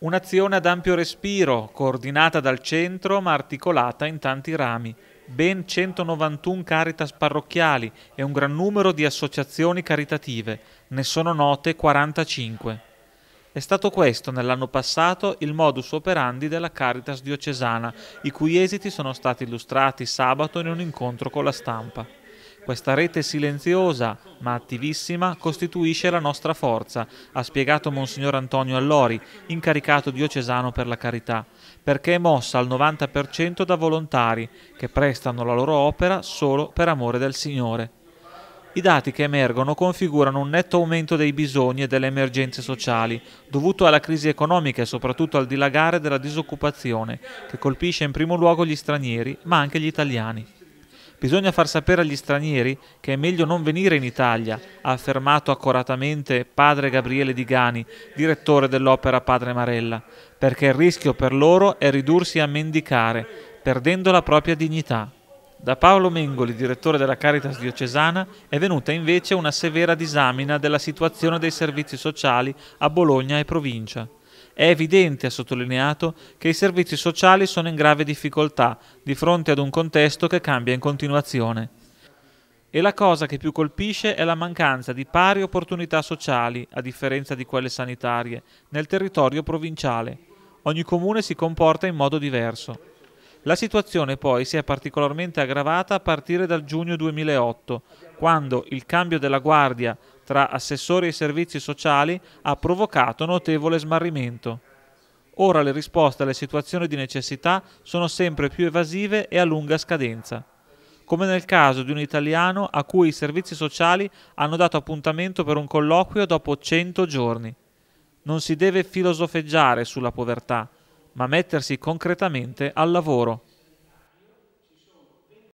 Un'azione ad ampio respiro, coordinata dal centro ma articolata in tanti rami. Ben 191 caritas parrocchiali e un gran numero di associazioni caritative, ne sono note 45. È stato questo nell'anno passato il modus operandi della Caritas diocesana, i cui esiti sono stati illustrati sabato in un incontro con la stampa. Questa rete silenziosa ma attivissima costituisce la nostra forza, ha spiegato Monsignor Antonio Allori, incaricato diocesano per la carità, perché è mossa al 90% da volontari che prestano la loro opera solo per amore del Signore. I dati che emergono configurano un netto aumento dei bisogni e delle emergenze sociali, dovuto alla crisi economica e soprattutto al dilagare della disoccupazione, che colpisce in primo luogo gli stranieri, ma anche gli italiani. Bisogna far sapere agli stranieri che è meglio non venire in Italia, ha affermato accoratamente padre Gabriele Di Gani, direttore dell'opera Padre Marella, perché il rischio per loro è ridursi a mendicare, perdendo la propria dignità. Da Paolo Mengoli, direttore della Caritas diocesana, è venuta invece una severa disamina della situazione dei servizi sociali a Bologna e provincia. È evidente, ha sottolineato, che i servizi sociali sono in grave difficoltà di fronte ad un contesto che cambia in continuazione. E la cosa che più colpisce è la mancanza di pari opportunità sociali, a differenza di quelle sanitarie, nel territorio provinciale. Ogni comune si comporta in modo diverso. La situazione poi si è particolarmente aggravata a partire dal giugno 2008, quando il cambio della guardia tra assessori e servizi sociali ha provocato notevole smarrimento. Ora le risposte alle situazioni di necessità sono sempre più evasive e a lunga scadenza, come nel caso di un italiano a cui i servizi sociali hanno dato appuntamento per un colloquio dopo 100 giorni. Non si deve filosofeggiare sulla povertà, ma mettersi concretamente al lavoro.